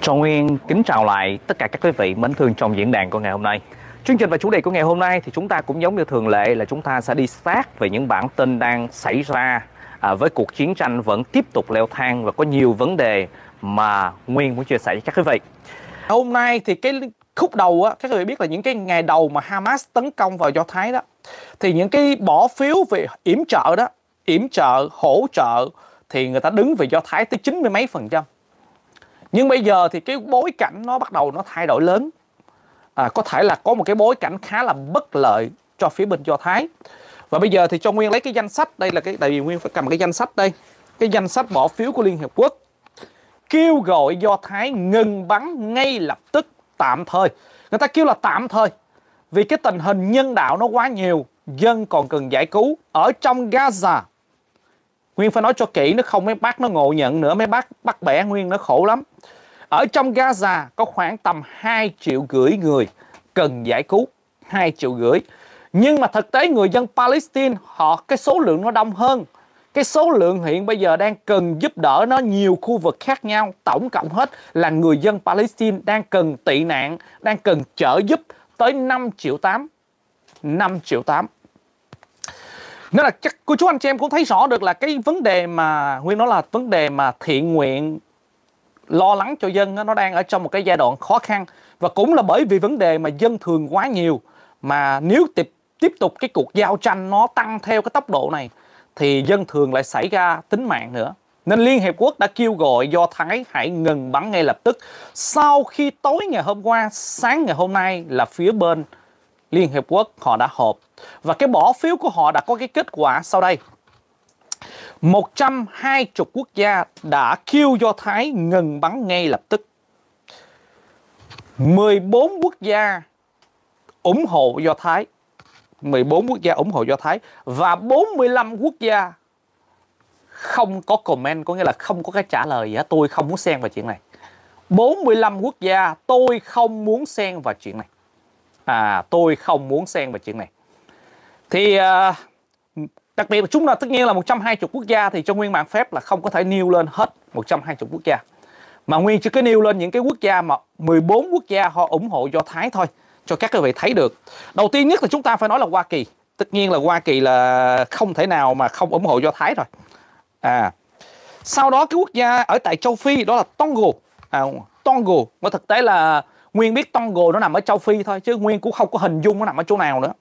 Trọng Nguyên kính chào lại tất cả các quý vị mến thương trong diễn đàn của ngày hôm nay. Chương trình và chủ đề của ngày hôm nay thì chúng ta cũng giống như thường lệ là chúng ta sẽ đi sát về những bản tin đang xảy ra à, với cuộc chiến tranh vẫn tiếp tục leo thang và có nhiều vấn đề mà Nguyên muốn chia sẻ với các quý vị. Hôm nay thì cái khúc đầu á, các quý vị biết là những cái ngày đầu mà Hamas tấn công vào Do Thái đó thì những cái bỏ phiếu về yểm trợ đó yểm trợ, hỗ trợ thì người ta đứng về Do Thái tới chín mươi mấy phần trăm. Nhưng bây giờ thì cái bối cảnh nó bắt đầu nó thay đổi lớn. À, có thể là có một cái bối cảnh khá là bất lợi cho phía bên Do Thái. Và bây giờ thì cho Nguyên lấy cái danh sách đây là cái tại vì Nguyên phải cầm cái danh sách đây. Cái danh sách bỏ phiếu của Liên Hiệp Quốc kêu gọi Do Thái ngừng bắn ngay lập tức tạm thời. Người ta kêu là tạm thời vì cái tình hình nhân đạo nó quá nhiều, dân còn cần giải cứu ở trong Gaza Nguyên phải nói cho kỹ nó không mấy bác nó ngộ nhận nữa mấy bác bắt bẻ Nguyên nó khổ lắm. Ở trong Gaza có khoảng tầm 2 triệu rưỡi người cần giải cứu, 2 triệu rưỡi. Nhưng mà thực tế người dân Palestine họ cái số lượng nó đông hơn. Cái số lượng hiện bây giờ đang cần giúp đỡ nó nhiều khu vực khác nhau, tổng cộng hết là người dân Palestine đang cần tị nạn, đang cần trợ giúp tới 5 triệu 8. 5 triệu 8 nên là chắc cô chú anh chị em cũng thấy rõ được là cái vấn đề mà nguyên nói là vấn đề mà thiện nguyện lo lắng cho dân nó đang ở trong một cái giai đoạn khó khăn và cũng là bởi vì vấn đề mà dân thường quá nhiều mà nếu tiếp tiếp tục cái cuộc giao tranh nó tăng theo cái tốc độ này thì dân thường lại xảy ra tính mạng nữa nên Liên Hiệp Quốc đã kêu gọi Do Thái hãy ngừng bắn ngay lập tức. Sau khi tối ngày hôm qua, sáng ngày hôm nay là phía bên Liên Hiệp Quốc họ đã họp và cái bỏ phiếu của họ đã có cái kết quả sau đây. 120 quốc gia đã kêu Do Thái ngừng bắn ngay lập tức. 14 quốc gia ủng hộ Do Thái. 14 quốc gia ủng hộ Do Thái và 45 quốc gia không có comment có nghĩa là không có cái trả lời gì Tôi không muốn xen vào chuyện này. 45 quốc gia tôi không muốn xen vào chuyện này à, tôi không muốn xen vào chuyện này thì à, đặc biệt là chúng ta tất nhiên là 120 quốc gia thì trong nguyên bản phép là không có thể nêu lên hết 120 quốc gia mà nguyên chỉ cái nêu lên những cái quốc gia mà 14 quốc gia họ ủng hộ do thái thôi cho các quý vị thấy được đầu tiên nhất là chúng ta phải nói là hoa kỳ tất nhiên là hoa kỳ là không thể nào mà không ủng hộ do thái rồi à sau đó cái quốc gia ở tại châu phi đó là Togo à, Togo mà thực tế là nguyên biết Tongo nó nằm ở châu Phi thôi chứ nguyên cũng không có hình dung nó nằm ở chỗ nào nữa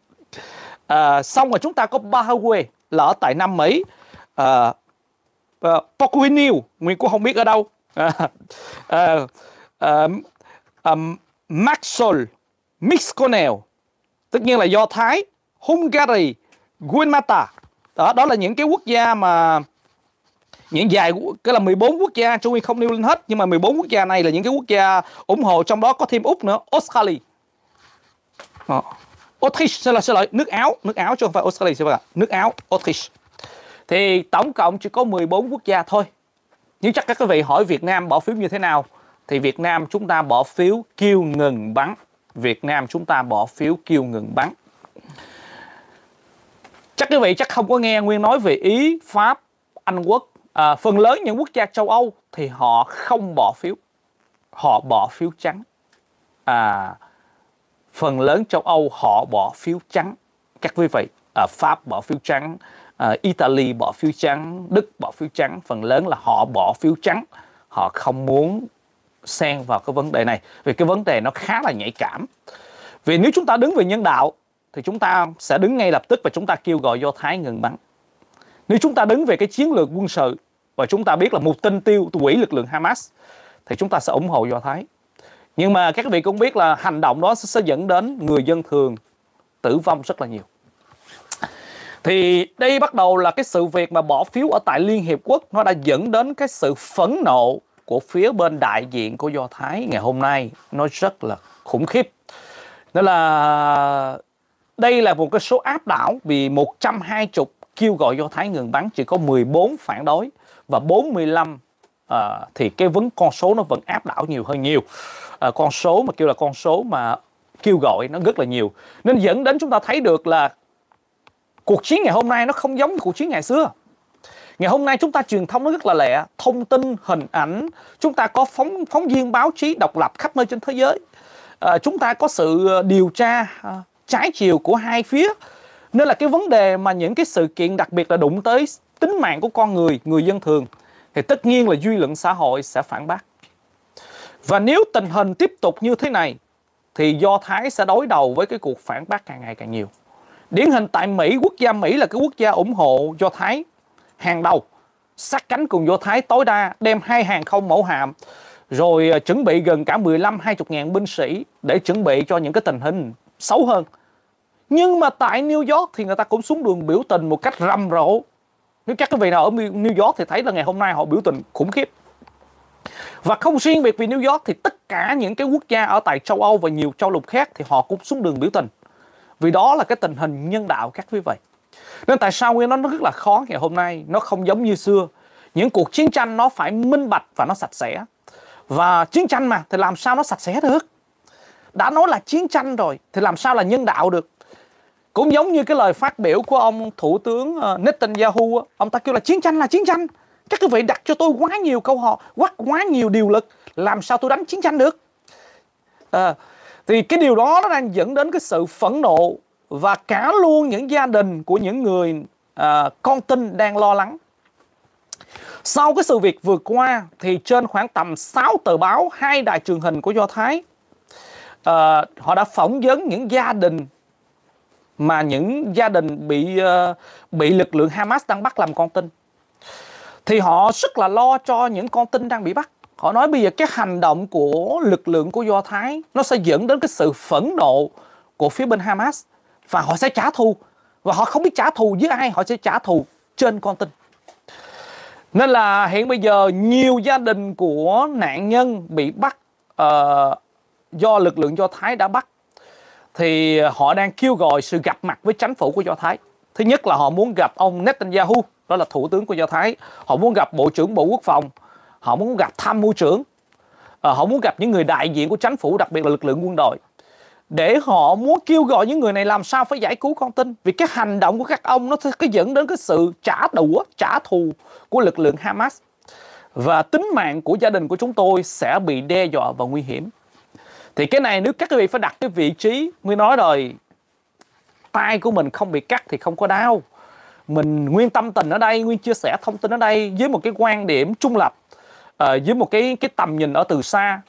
à, xong rồi chúng ta có Bahaway là ở tại Nam Mỹ à, uh, à, Pocuinil nguyên cũng không biết ở đâu à, à, à, à, Maxwell Mixconel tất nhiên là do Thái Hungary Guatemala đó đó là những cái quốc gia mà những dài cái là 14 quốc gia chúng Nguyên không nêu lên hết nhưng mà 14 quốc gia này là những cái quốc gia ủng hộ trong đó có thêm Úc nữa Australia đó. Ờ. Autriche xin lỗi, xin lỗi nước Áo nước Áo chứ không phải Australia xin lỗi nước Áo Autriche thì tổng cộng chỉ có 14 quốc gia thôi nhưng chắc các quý vị hỏi Việt Nam bỏ phiếu như thế nào thì Việt Nam chúng ta bỏ phiếu kêu ngừng bắn Việt Nam chúng ta bỏ phiếu kêu ngừng bắn chắc quý vị chắc không có nghe nguyên nói về Ý Pháp Anh Quốc à, phần lớn những quốc gia châu Âu thì họ không bỏ phiếu họ bỏ phiếu trắng à, phần lớn châu Âu họ bỏ phiếu trắng các quý vị à, Pháp bỏ phiếu trắng à, Italy bỏ phiếu trắng Đức bỏ phiếu trắng phần lớn là họ bỏ phiếu trắng họ không muốn xen vào cái vấn đề này vì cái vấn đề nó khá là nhạy cảm vì nếu chúng ta đứng về nhân đạo thì chúng ta sẽ đứng ngay lập tức và chúng ta kêu gọi do thái ngừng bắn nếu chúng ta đứng về cái chiến lược quân sự và chúng ta biết là một tinh tiêu quỹ lực lượng Hamas thì chúng ta sẽ ủng hộ Do Thái. Nhưng mà các vị cũng biết là hành động đó sẽ dẫn đến người dân thường tử vong rất là nhiều. Thì đây bắt đầu là cái sự việc mà bỏ phiếu ở tại Liên Hiệp Quốc nó đã dẫn đến cái sự phẫn nộ của phía bên đại diện của Do Thái ngày hôm nay nó rất là khủng khiếp. Nó là đây là một cái số áp đảo vì 120 kêu gọi Do Thái ngừng bắn chỉ có 14 phản đối và 45 à, thì cái vấn con số nó vẫn áp đảo nhiều hơn nhiều à, con số mà kêu là con số mà kêu gọi nó rất là nhiều nên dẫn đến chúng ta thấy được là cuộc chiến ngày hôm nay nó không giống như cuộc chiến ngày xưa ngày hôm nay chúng ta truyền thông nó rất là lẹ thông tin hình ảnh chúng ta có phóng phóng viên báo chí độc lập khắp nơi trên thế giới à, chúng ta có sự à, điều tra à, trái chiều của hai phía nên là cái vấn đề mà những cái sự kiện đặc biệt là đụng tới tính mạng của con người, người dân thường thì tất nhiên là duy luận xã hội sẽ phản bác. Và nếu tình hình tiếp tục như thế này thì Do Thái sẽ đối đầu với cái cuộc phản bác càng ngày càng nhiều. Điển hình tại Mỹ, quốc gia Mỹ là cái quốc gia ủng hộ Do Thái hàng đầu, sát cánh cùng Do Thái tối đa, đem hai hàng không mẫu hạm, rồi à, chuẩn bị gần cả 15-20 ngàn binh sĩ để chuẩn bị cho những cái tình hình xấu hơn. Nhưng mà tại New York thì người ta cũng xuống đường biểu tình một cách rầm rộ nếu các quý vị nào ở New York thì thấy là ngày hôm nay họ biểu tình khủng khiếp và không riêng biệt vì New York thì tất cả những cái quốc gia ở tại châu Âu và nhiều châu lục khác thì họ cũng xuống đường biểu tình vì đó là cái tình hình nhân đạo các quý vị nên tại sao nguyên nó nó rất là khó ngày hôm nay nó không giống như xưa những cuộc chiến tranh nó phải minh bạch và nó sạch sẽ và chiến tranh mà thì làm sao nó sạch sẽ được đã nói là chiến tranh rồi thì làm sao là nhân đạo được cũng giống như cái lời phát biểu của ông thủ tướng ờ, Netanyahu ông ta kêu là chiến tranh là chiến tranh các quý vị đặt cho tôi quá nhiều câu hỏi quá quá nhiều điều lực làm sao tôi đánh chiến tranh được à, thì cái điều đó nó đang dẫn đến cái sự phẫn nộ và cả luôn những gia đình của những người à, con tin đang lo lắng sau cái sự việc vừa qua thì trên khoảng tầm 6 tờ báo hai đài truyền hình của do thái à, họ đã phỏng vấn những gia đình mà những gia đình bị ờ, bị lực lượng Hamas đang bắt làm con tin thì họ rất là lo cho những con tin đang bị bắt họ nói bây giờ cái hành động của lực lượng của do thái nó sẽ dẫn đến cái sự phẫn nộ của phía bên hamas và họ sẽ trả thù và họ không biết trả thù với ai họ sẽ trả thù trên con tin nên là hiện bây giờ nhiều gia đình của nạn nhân bị bắt uh, do lực lượng do thái đã bắt thì ờ, họ đang kêu gọi sự gặp mặt với chính phủ của Do Thái. Thứ nhất là họ muốn gặp ông Netanyahu, đó là thủ tướng của Do Thái. Họ muốn gặp Bộ trưởng Bộ Quốc phòng, họ muốn gặp tham mưu trưởng, ờ, họ muốn gặp những người đại diện của chính phủ, đặc biệt là lực lượng quân đội. Để họ muốn kêu gọi những người này làm sao phải giải cứu con tin Vì cái hành động của các ông nó sẽ dẫn đến cái sự trả đũa, trả thù của lực lượng Hamas Và tính mạng của gia đình của chúng tôi sẽ bị đe dọa và nguy hiểm thì cái này nếu các quý vị phải đặt cái vị trí nguyên nói rồi tay của mình không bị cắt thì không có đau mình nguyên tâm tình ở đây nguyên chia sẻ thông tin ở đây với một cái quan điểm trung lập uh, với một cái cái tầm nhìn ở từ xa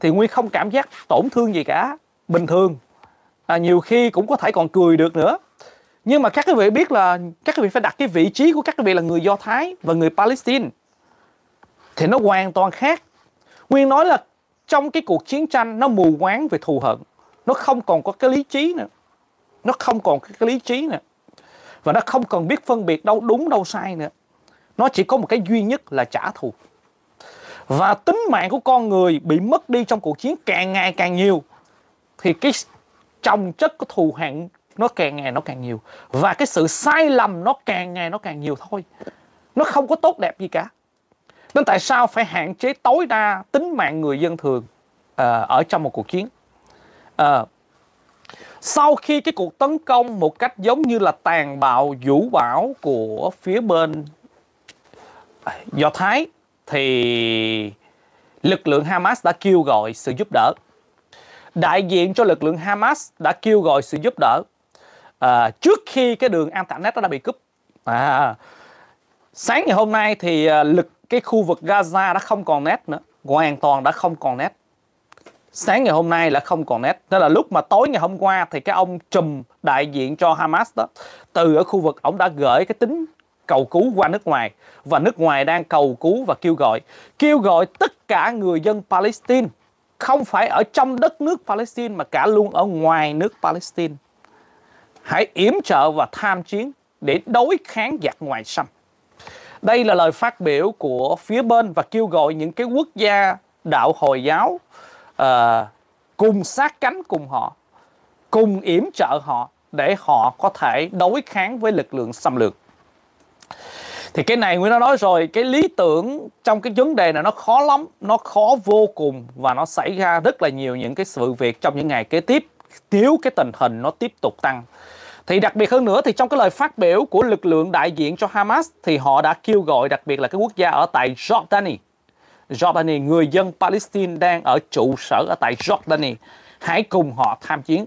thì nguyên không cảm giác tổn thương gì cả bình thường à, nhiều khi cũng có thể còn cười được nữa nhưng mà các quý vị biết là các quý vị phải đặt cái vị trí của các quý vị là người do thái và người palestine thì nó hoàn toàn khác nguyên nói là trong cái cuộc chiến tranh nó mù quáng về thù hận nó không còn có cái lý trí nữa nó không còn cái lý trí nữa và nó không cần biết phân biệt đâu đúng đâu sai nữa nó chỉ có một cái duy nhất là trả thù và tính mạng của con người bị mất đi trong cuộc chiến càng ngày càng nhiều thì cái trồng chất của thù hận nó càng ngày nó càng nhiều và cái sự sai lầm nó càng ngày nó càng nhiều thôi nó không có tốt đẹp gì cả nên tại sao phải hạn chế tối đa tính mạng người dân thường uh, ở trong một cuộc chiến uh, sau khi cái cuộc tấn công một cách giống như là tàn bạo vũ bão của phía bên à, do thái thì lực lượng hamas đã kêu gọi sự giúp đỡ đại diện cho lực lượng hamas đã kêu gọi sự giúp đỡ à, trước khi cái đường an toàn net đã bị cúp à, sáng ngày hôm nay thì lực cái khu vực Gaza đã không còn nét nữa hoàn toàn đã không còn nét sáng ngày hôm nay là không còn nét nên là lúc mà tối ngày hôm qua thì cái ông trùm đại diện cho Hamas đó từ ở khu vực ông đã gửi cái tính cầu cứu qua nước ngoài và nước ngoài đang cầu cứu và kêu gọi kêu gọi tất cả người dân Palestine không phải ở trong đất nước Palestine mà cả luôn ở ngoài nước Palestine hãy yểm trợ và tham chiến để đối kháng giặc ngoài xâm đây là lời phát biểu của phía bên và kêu gọi những cái quốc gia đạo Hồi giáo uh, cùng sát cánh cùng họ, cùng yểm trợ họ để họ có thể đối kháng với lực lượng xâm lược. Thì cái này Nguyễn đã nói rồi, cái lý tưởng trong cái vấn đề này nó khó lắm, nó khó vô cùng và nó xảy ra rất là nhiều những cái sự việc trong những ngày kế tiếp nếu cái tình hình nó tiếp tục tăng. Thì đặc biệt hơn nữa thì trong cái lời phát biểu của lực lượng đại diện cho Hamas thì họ đã kêu gọi đặc biệt là các quốc gia ở tại Jordani. Jordani, người dân Palestine đang ở trụ sở ở tại Jordani. Hãy cùng họ tham chiến.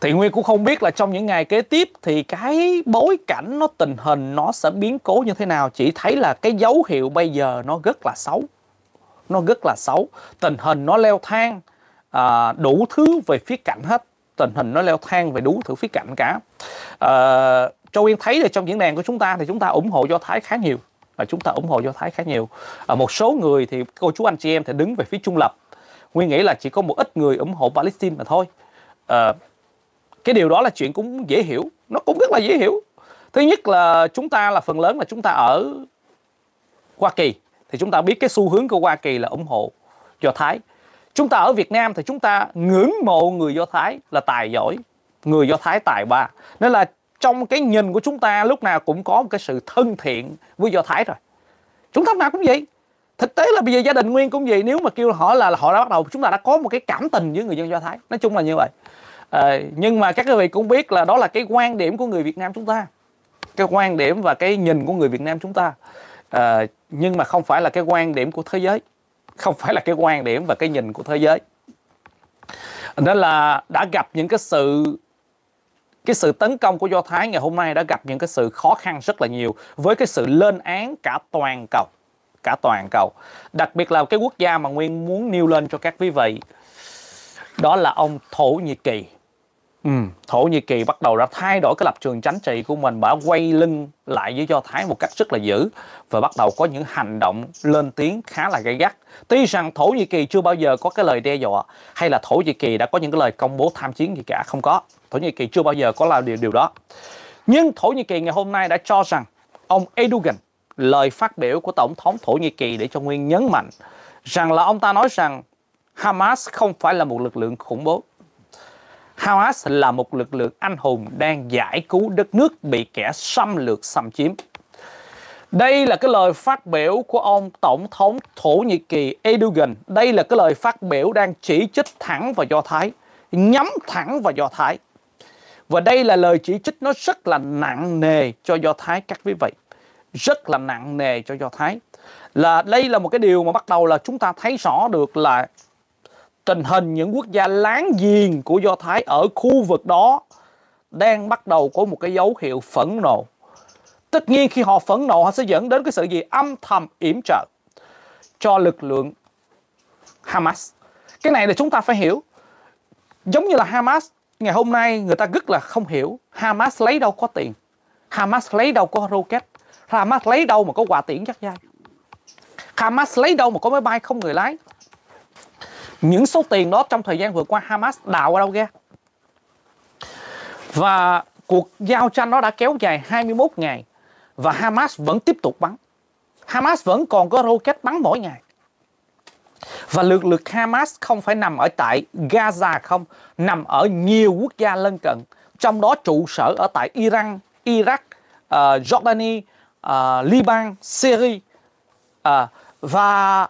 Thì Nguyên cũng không biết là trong những ngày kế tiếp thì cái bối cảnh nó tình hình nó sẽ biến cố như thế nào. Chỉ thấy là cái dấu hiệu bây giờ nó rất là xấu. Nó rất là xấu. Tình hình nó leo thang à, đủ thứ về phía cạnh hết tình hình nó leo thang về đủ thử phía cạnh cả à, châu Uyên thấy là trong diễn đàn của chúng ta thì chúng ta ủng hộ do thái khá nhiều và chúng ta ủng hộ do thái khá nhiều à, một số người thì cô chú anh chị em thì đứng về phía trung lập nguyên nghĩ là chỉ có một ít người ủng hộ palestine mà thôi à, cái điều đó là chuyện cũng dễ hiểu nó cũng rất là dễ hiểu thứ nhất là chúng ta là phần lớn là chúng ta ở hoa kỳ thì chúng ta biết cái xu hướng của hoa kỳ là ủng hộ do thái chúng ta ở Việt Nam thì chúng ta ngưỡng mộ người Do Thái là tài giỏi người Do Thái tài ba nên là trong cái nhìn của chúng ta lúc nào cũng có một cái sự thân thiện với Do Thái rồi chúng ta nào cũng vậy thực tế là bây giờ gia đình nguyên cũng vậy nếu mà kêu họ là, họ đã bắt đầu chúng ta đã có một cái cảm tình với người dân do thái nói chung là như vậy à, nhưng mà các quý vị cũng biết là đó là cái quan điểm của người việt nam chúng ta cái quan điểm và cái nhìn của người việt nam chúng ta à, nhưng mà không phải là cái quan điểm của thế giới không phải là cái quan điểm và cái nhìn của thế giới nên là đã gặp những cái sự cái sự tấn công của do thái ngày hôm nay đã gặp những cái sự khó khăn rất là nhiều với cái sự lên án cả toàn cầu cả toàn cầu đặc biệt là cái quốc gia mà nguyên muốn nêu lên cho các quý vị đó là ông thổ nhĩ kỳ Ừ. Thổ Nhĩ Kỳ bắt đầu đã thay đổi cái lập trường chính trị của mình và quay lưng lại với Do Thái một cách rất là dữ và bắt đầu có những hành động lên tiếng khá là gay gắt. Tuy rằng Thổ Nhĩ Kỳ chưa bao giờ có cái lời đe dọa hay là Thổ Nhĩ Kỳ đã có những cái lời công bố tham chiến gì cả, không có. Thổ Nhĩ Kỳ chưa bao giờ có làm điều điều đó. Nhưng Thổ Nhĩ Kỳ ngày hôm nay đã cho rằng ông Erdogan lời phát biểu của tổng thống Thổ Nhĩ Kỳ để cho Nguyên nhấn mạnh rằng là ông ta nói rằng Hamas không phải là một lực lượng khủng bố Hamas là một lực lượng anh hùng đang giải cứu đất nước bị kẻ xâm lược xâm chiếm. Đây là cái lời phát biểu của ông Tổng thống Thổ Nhĩ Kỳ Erdogan. Đây là cái lời phát biểu đang chỉ trích thẳng vào Do Thái, nhắm thẳng vào Do Thái. Và đây là lời chỉ trích nó rất là nặng nề cho Do Thái các quý vị. Rất là nặng nề cho Do Thái. Là đây là một cái điều mà bắt đầu là chúng ta thấy rõ được là tình hình những quốc gia láng giềng của Do Thái ở khu vực đó đang bắt đầu có một cái dấu hiệu phẫn nộ. Tất nhiên khi họ phẫn nộ họ sẽ dẫn đến cái sự gì âm thầm yểm trợ cho lực lượng Hamas. Cái này là chúng ta phải hiểu. Giống như là Hamas ngày hôm nay người ta rất là không hiểu Hamas lấy đâu có tiền. Hamas lấy đâu có rocket. Hamas lấy đâu mà có quà tiễn chắc dai. Hamas lấy đâu mà có máy bay không người lái những số tiền đó trong thời gian vừa qua Hamas đào ở đâu ra và cuộc giao tranh nó đã kéo dài 21 ngày và Hamas vẫn tiếp tục bắn Hamas vẫn còn có rocket bắn mỗi ngày và lực lượng Hamas không phải nằm ở tại Gaza không nằm ở nhiều quốc gia lân cận trong đó trụ sở ở tại Iran Iraq uh, Jordani uh, Liban Syria uh, và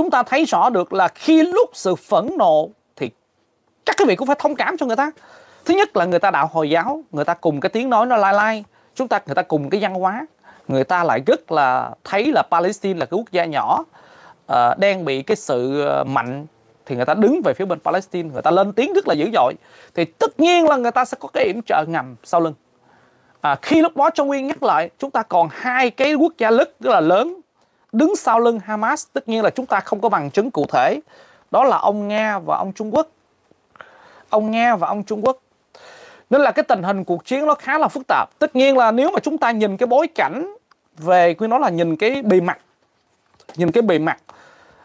chúng ta thấy rõ được là khi lúc sự phẫn nộ thì các quý vị cũng phải thông cảm cho người ta thứ nhất là người ta đạo hồi giáo người ta cùng cái tiếng nói nó lai lai chúng ta người ta cùng cái văn hóa người ta lại rất là thấy là palestine là cái quốc gia nhỏ uh, đang bị cái sự ờ, mạnh thì người ta đứng về phía bên palestine người ta lên tiếng rất là dữ dội thì tất nhiên là người ta sẽ có cái yểm trợ ngầm sau lưng à, khi lúc đó trong nguyên nhắc lại chúng ta còn hai cái quốc gia lớn rất là lớn đứng sau lưng Hamas tất nhiên là chúng ta không có bằng chứng cụ thể đó là ông Nga và ông Trung Quốc ông Nga và ông Trung Quốc nên là cái tình hình cuộc chiến nó khá là phức tạp tất nhiên là nếu mà chúng ta nhìn cái bối cảnh về quy nói là nhìn cái bề mặt nhìn cái bề mặt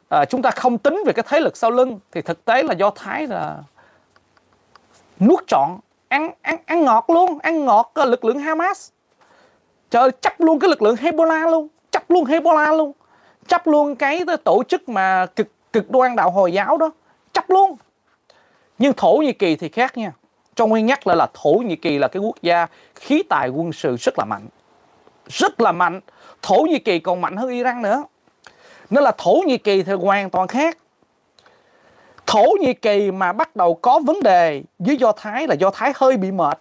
à, chúng ta không tính về cái thế lực sau lưng thì thực tế là do Thái là nuốt trọn ăn ăn ăn ngọt luôn ăn ngọt à, lực lượng Hamas trời chắc luôn cái lực lượng Hezbollah luôn chấp luôn Hezbollah luôn chấp luôn cái tổ chức mà cực cực đoan đạo hồi giáo đó chấp luôn nhưng thổ nhĩ kỳ thì khác nha Trong nguyên nhắc lại là thổ nhĩ kỳ là cái quốc gia khí tài quân sự rất là mạnh rất là mạnh thổ nhĩ kỳ còn mạnh hơn iran nữa nên là thổ nhĩ kỳ thì hoàn toàn khác thổ nhĩ kỳ mà bắt đầu có vấn đề với do thái là do thái hơi bị mệt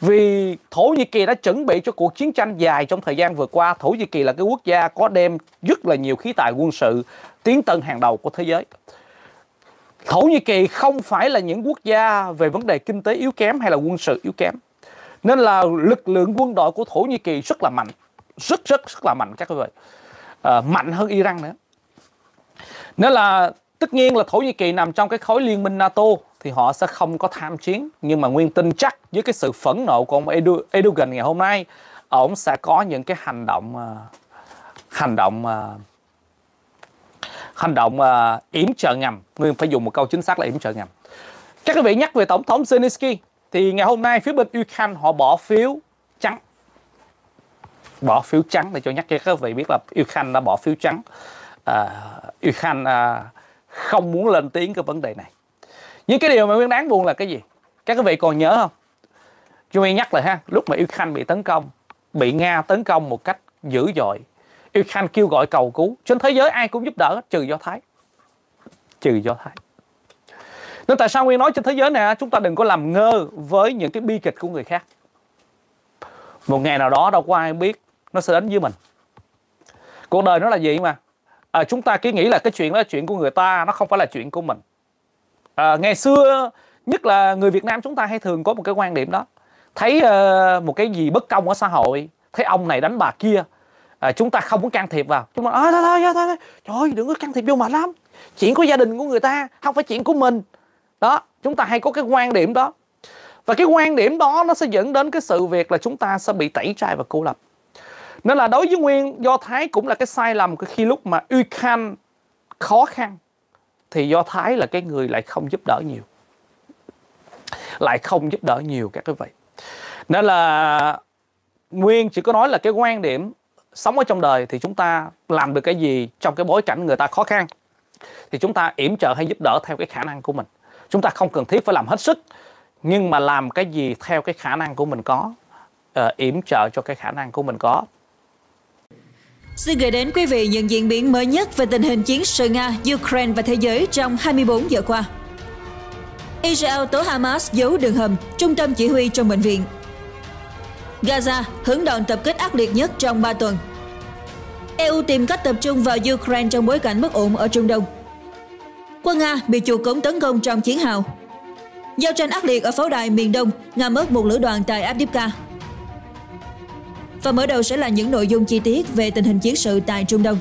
vì Thổ Nhĩ Kỳ đã chuẩn bị cho cuộc chiến tranh dài trong thời gian vừa qua. Thổ Nhĩ Kỳ là cái quốc gia có đem rất là nhiều khí tài quân sự tiến tân hàng đầu của thế giới. Thổ Nhĩ Kỳ không phải là những quốc gia về vấn đề kinh tế yếu kém hay là quân sự yếu kém. Nên là lực lượng quân đội của Thổ Nhĩ Kỳ rất là mạnh, rất rất rất là mạnh các quý vị. À, mạnh hơn Iran nữa. Nên là tất nhiên là Thổ Nhĩ Kỳ nằm trong cái khối liên minh NATO thì họ sẽ không có tham chiến nhưng mà nguyên tin chắc với cái sự phẫn nộ của ông Edu, Erdogan ngày hôm nay ông sẽ có những cái hành động à, hành động à, hành động à, yểm trợ ngầm nguyên phải dùng một câu chính xác là yểm trợ ngầm các quý vị nhắc về tổng thống Zelensky thì ngày hôm nay phía bên Ukraine họ bỏ phiếu trắng bỏ phiếu trắng để cho nhắc cho các vị biết là Ukraine đã bỏ phiếu trắng uh, Ukraine uh, không muốn lên tiếng cái vấn đề này những cái điều mà nguyên đáng buồn là cái gì các quý vị còn nhớ không chúng nguyên nhắc lại ha lúc mà ukraine bị tấn công bị nga tấn công một cách dữ dội ukraine kêu gọi cầu cứu trên thế giới ai cũng giúp đỡ trừ do thái trừ do thái nên tại sao nguyên nói trên thế giới này chúng ta đừng có làm ngơ với những cái bi kịch của người khác một ngày nào đó đâu có ai biết nó sẽ đến với mình cuộc đời nó là gì mà à, chúng ta cứ nghĩ là cái chuyện đó là chuyện của người ta nó không phải là chuyện của mình à, ngày xưa nhất là người Việt Nam chúng ta hay thường có một cái quan điểm đó thấy uh, một cái gì bất công ở xã hội thấy ông này đánh bà kia à, chúng ta không muốn can thiệp vào chúng ta nói à, thôi, thôi, thôi, thôi, trời ơi, đừng có can thiệp vô mệt lắm chuyện của gia đình của người ta không phải chuyện của mình đó chúng ta hay có cái quan điểm đó và cái quan điểm đó nó sẽ dẫn đến cái sự việc là chúng ta sẽ bị tẩy chay và cô lập nên là đối với nguyên do thái cũng là cái sai lầm khi lúc mà uy khanh khó khăn thì do thái là cái người lại không giúp đỡ nhiều lại không giúp đỡ nhiều các cái vậy nên là nguyên chỉ có nói là cái quan điểm sống ở trong đời thì chúng ta làm được cái gì trong cái bối cảnh người ta khó khăn thì chúng ta yểm trợ hay giúp đỡ theo cái khả năng của mình chúng ta không cần thiết phải làm hết sức nhưng mà làm cái gì theo cái khả năng của mình có uh, yểm trợ cho cái khả năng của mình có Xin gửi đến quý vị những diễn biến mới nhất về tình hình chiến sự Nga, Ukraine và thế giới trong 24 giờ qua. Israel tố Hamas giấu đường hầm, trung tâm chỉ huy trong bệnh viện. Gaza hứng đòn tập kết ác liệt nhất trong 3 tuần. EU tìm cách tập trung vào Ukraine trong bối cảnh bất ổn ở Trung Đông. Quân Nga bị chủ cống tấn công trong chiến hào. Giao tranh ác liệt ở pháo đài miền Đông, Nga mất một lữ đoàn tại Abdivka. Và mở đầu sẽ là những nội dung chi tiết về tình hình chiến sự tại Trung Đông.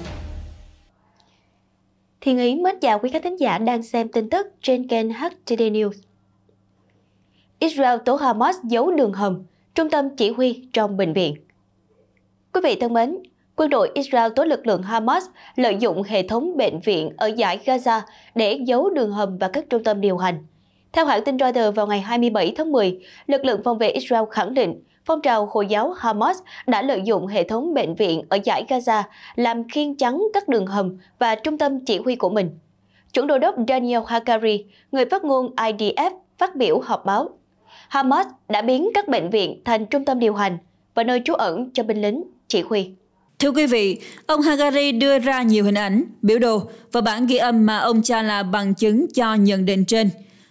Thiên Ý mến chào quý khán thính giả đang xem tin tức trên kênh HTD News. Israel tố Hamas giấu đường hầm, trung tâm chỉ huy trong bệnh viện. Quý vị thân mến, quân đội Israel tố lực lượng Hamas lợi dụng hệ thống bệnh viện ở giải Gaza để giấu đường hầm và các trung tâm điều hành. Theo hãng tin Reuters vào ngày 27 tháng 10, lực lượng phòng vệ Israel khẳng định phong trào Hồi giáo Hamas đã lợi dụng hệ thống bệnh viện ở giải Gaza làm khiên chắn các đường hầm và trung tâm chỉ huy của mình. Chuẩn đô đốc Daniel Hakari, người phát ngôn IDF, phát biểu họp báo. Hamas đã biến các bệnh viện thành trung tâm điều hành và nơi trú ẩn cho binh lính chỉ huy. Thưa quý vị, ông Hagari đưa ra nhiều hình ảnh, biểu đồ và bản ghi âm mà ông cho là bằng chứng cho nhận định trên.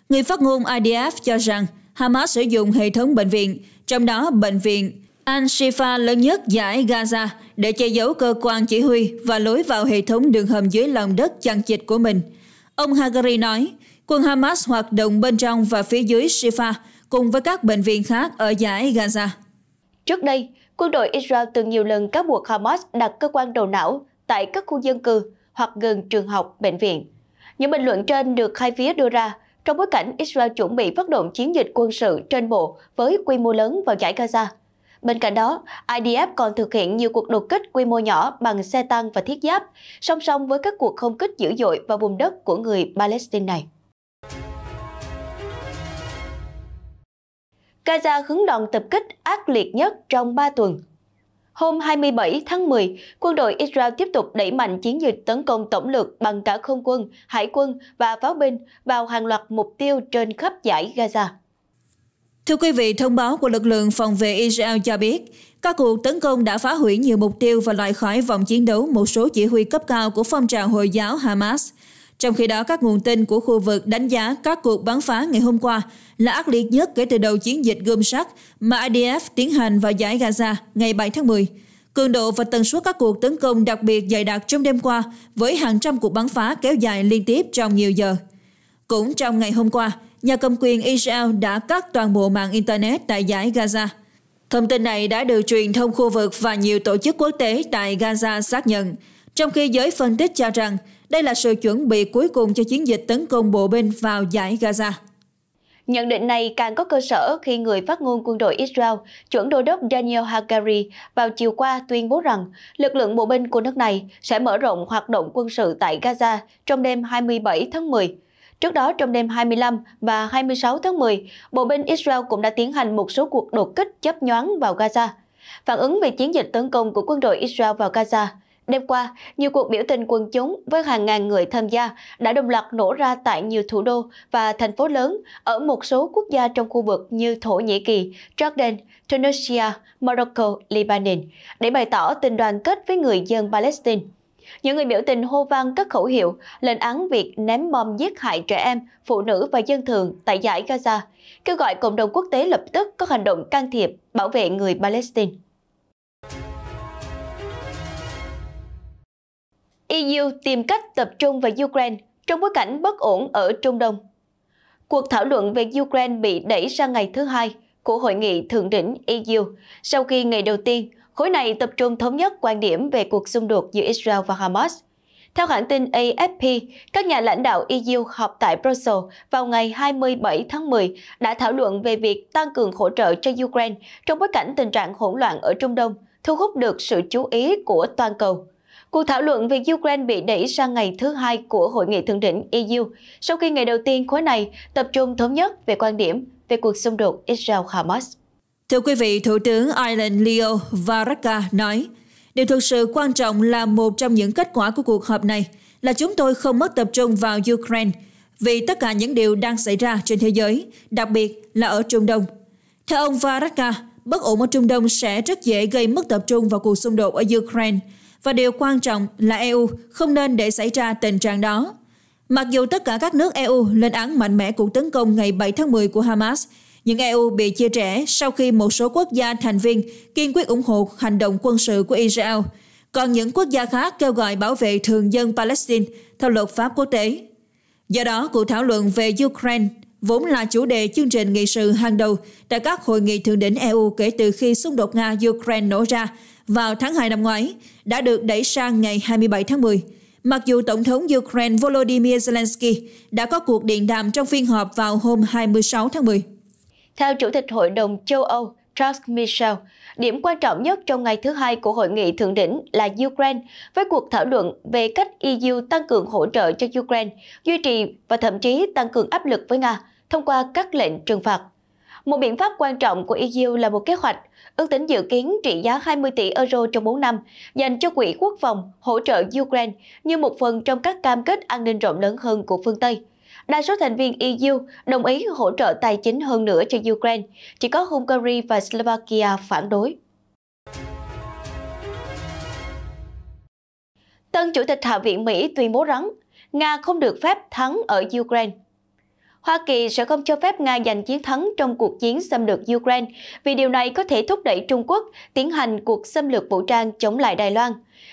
Người phát ngôn IDF cho rằng Hamas sử dụng hệ thống bệnh viện trong đó bệnh viện Al-Shifa lớn nhất giải Gaza để che giấu cơ quan chỉ huy và lối vào hệ thống đường hầm dưới lòng đất chằng chịt của mình. Ông Hagari nói, quân Hamas hoạt động bên trong và phía dưới Shifa cùng với các bệnh viện khác ở giải Gaza. Trước đây, quân đội Israel từng nhiều lần cáo buộc Hamas đặt cơ quan đầu não tại các khu dân cư hoặc gần trường học, bệnh viện. Những bình luận trên được hai phía đưa ra trong bối cảnh Israel chuẩn bị phát động chiến dịch quân sự trên bộ với quy mô lớn vào giải Gaza. Bên cạnh đó, IDF còn thực hiện nhiều cuộc đột kích quy mô nhỏ bằng xe tăng và thiết giáp, song song với các cuộc không kích dữ dội vào vùng đất của người Palestine này. Gaza hứng đòn tập kích ác liệt nhất trong 3 tuần Hôm 27 tháng 10, quân đội Israel tiếp tục đẩy mạnh chiến dịch tấn công tổng lực bằng cả không quân, hải quân và pháo binh vào hàng loạt mục tiêu trên khắp giải Gaza. Thưa quý vị, thông báo của lực lượng phòng vệ Israel cho biết, các cuộc tấn công đã phá hủy nhiều mục tiêu và loại khỏi vòng chiến đấu một số chỉ huy cấp cao của phong trào Hồi giáo Hamas – trong khi đó, các nguồn tin của khu vực đánh giá các cuộc bắn phá ngày hôm qua là ác liệt nhất kể từ đầu chiến dịch gươm sắt mà IDF tiến hành vào giải Gaza ngày 7 tháng 10. Cường độ và tần suất các cuộc tấn công đặc biệt dày đặc trong đêm qua với hàng trăm cuộc bắn phá kéo dài liên tiếp trong nhiều giờ. Cũng trong ngày hôm qua, nhà cầm quyền Israel đã cắt toàn bộ mạng Internet tại giải Gaza. Thông tin này đã được truyền thông khu vực và nhiều tổ chức quốc tế tại Gaza xác nhận, trong khi giới phân tích cho rằng đây là sự chuẩn bị cuối cùng cho chiến dịch tấn công bộ binh vào giải Gaza. Nhận định này càng có cơ sở khi người phát ngôn quân đội Israel, chuẩn đô đốc Daniel Hagari, vào chiều qua tuyên bố rằng lực lượng bộ binh của nước này sẽ mở rộng hoạt động quân sự tại Gaza trong đêm 27 tháng 10. Trước đó, trong đêm 25 và 26 tháng 10, bộ binh Israel cũng đã tiến hành một số cuộc đột kích chấp nhoáng vào Gaza. Phản ứng về chiến dịch tấn công của quân đội Israel vào Gaza, Đêm qua, nhiều cuộc biểu tình quần chúng với hàng ngàn người tham gia đã đồng loạt nổ ra tại nhiều thủ đô và thành phố lớn ở một số quốc gia trong khu vực như Thổ Nhĩ Kỳ, Jordan, Tunisia, Morocco, Lebanon để bày tỏ tình đoàn kết với người dân Palestine. Những người biểu tình hô vang các khẩu hiệu lên án việc ném bom giết hại trẻ em, phụ nữ và dân thường tại giải Gaza, kêu gọi cộng đồng quốc tế lập tức có hành động can thiệp bảo vệ người Palestine. EU tìm cách tập trung vào Ukraine trong bối cảnh bất ổn ở Trung Đông. Cuộc thảo luận về Ukraine bị đẩy sang ngày thứ hai của hội nghị thượng đỉnh EU sau khi ngày đầu tiên khối này tập trung thống nhất quan điểm về cuộc xung đột giữa Israel và Hamas. Theo hãng tin AFP, các nhà lãnh đạo EU họp tại Brussels vào ngày 27 tháng 10 đã thảo luận về việc tăng cường hỗ trợ cho Ukraine trong bối cảnh tình trạng hỗn loạn ở Trung Đông thu hút được sự chú ý của toàn cầu. Cuộc thảo luận việc Ukraine bị đẩy sang ngày thứ hai của Hội nghị Thượng đỉnh EU sau khi ngày đầu tiên khối này tập trung thống nhất về quan điểm về cuộc xung đột Israel-Hamas. Thưa quý vị, Thủ tướng Ireland Leo Varadkar nói, điều thực sự quan trọng là một trong những kết quả của cuộc họp này là chúng tôi không mất tập trung vào Ukraine vì tất cả những điều đang xảy ra trên thế giới, đặc biệt là ở Trung Đông. Theo ông Varadkar, bất ổn ở Trung Đông sẽ rất dễ gây mất tập trung vào cuộc xung đột ở Ukraine và điều quan trọng là EU không nên để xảy ra tình trạng đó. Mặc dù tất cả các nước EU lên án mạnh mẽ cuộc tấn công ngày 7 tháng 10 của Hamas, nhưng EU bị chia rẽ sau khi một số quốc gia thành viên kiên quyết ủng hộ hành động quân sự của Israel, còn những quốc gia khác kêu gọi bảo vệ thường dân Palestine theo luật pháp quốc tế. Do đó, cuộc thảo luận về Ukraine vốn là chủ đề chương trình nghị sự hàng đầu tại các hội nghị thượng đỉnh EU kể từ khi xung đột Nga-Ukraine nổ ra, vào tháng 2 năm ngoái đã được đẩy sang ngày 27 tháng 10, mặc dù Tổng thống Ukraine Volodymyr Zelensky đã có cuộc điện đàm trong phiên họp vào hôm 26 tháng 10. Theo Chủ tịch Hội đồng châu Âu Charles Michel, điểm quan trọng nhất trong ngày thứ hai của hội nghị thượng đỉnh là Ukraine, với cuộc thảo luận về cách EU tăng cường hỗ trợ cho Ukraine, duy trì và thậm chí tăng cường áp lực với Nga thông qua các lệnh trừng phạt. Một biện pháp quan trọng của EU là một kế hoạch ước tính dự kiến trị giá 20 tỷ euro trong 4 năm dành cho quỹ quốc phòng hỗ trợ Ukraine như một phần trong các cam kết an ninh rộng lớn hơn của phương Tây. Đa số thành viên EU đồng ý hỗ trợ tài chính hơn nữa cho Ukraine, chỉ có Hungary và Slovakia phản đối. Tân Chủ tịch Hạ viện Mỹ tuyên bố rằng Nga không được phép thắng ở Ukraine. Hoa Kỳ sẽ không cho phép Nga giành chiến thắng trong cuộc chiến xâm lược Ukraine vì điều này có thể thúc đẩy Trung Quốc tiến hành cuộc xâm lược vũ trang chống lại Đài Loan.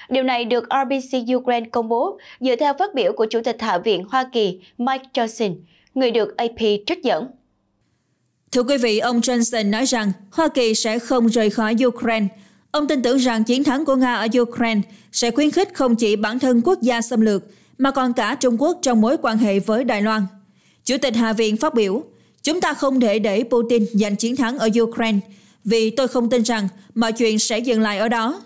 Điều này được RBC Ukraine công bố dựa theo phát biểu của Chủ tịch Hạ viện Hoa Kỳ Mike Johnson, người được AP trích dẫn. Thưa quý vị, ông Johnson nói rằng Hoa Kỳ sẽ không rời khỏi Ukraine. Ông tin tưởng rằng chiến thắng của Nga ở Ukraine sẽ khuyến khích không chỉ bản thân quốc gia xâm lược, mà còn cả Trung Quốc trong mối quan hệ với Đài Loan. Chủ tịch Hạ viện phát biểu, chúng ta không thể để Putin giành chiến thắng ở Ukraine vì tôi không tin rằng mọi chuyện sẽ dừng lại ở đó.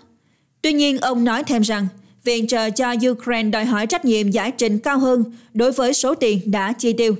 Tuy nhiên, ông nói thêm rằng viện trợ cho Ukraine đòi hỏi trách nhiệm giải trình cao hơn đối với số tiền đã chi tiêu.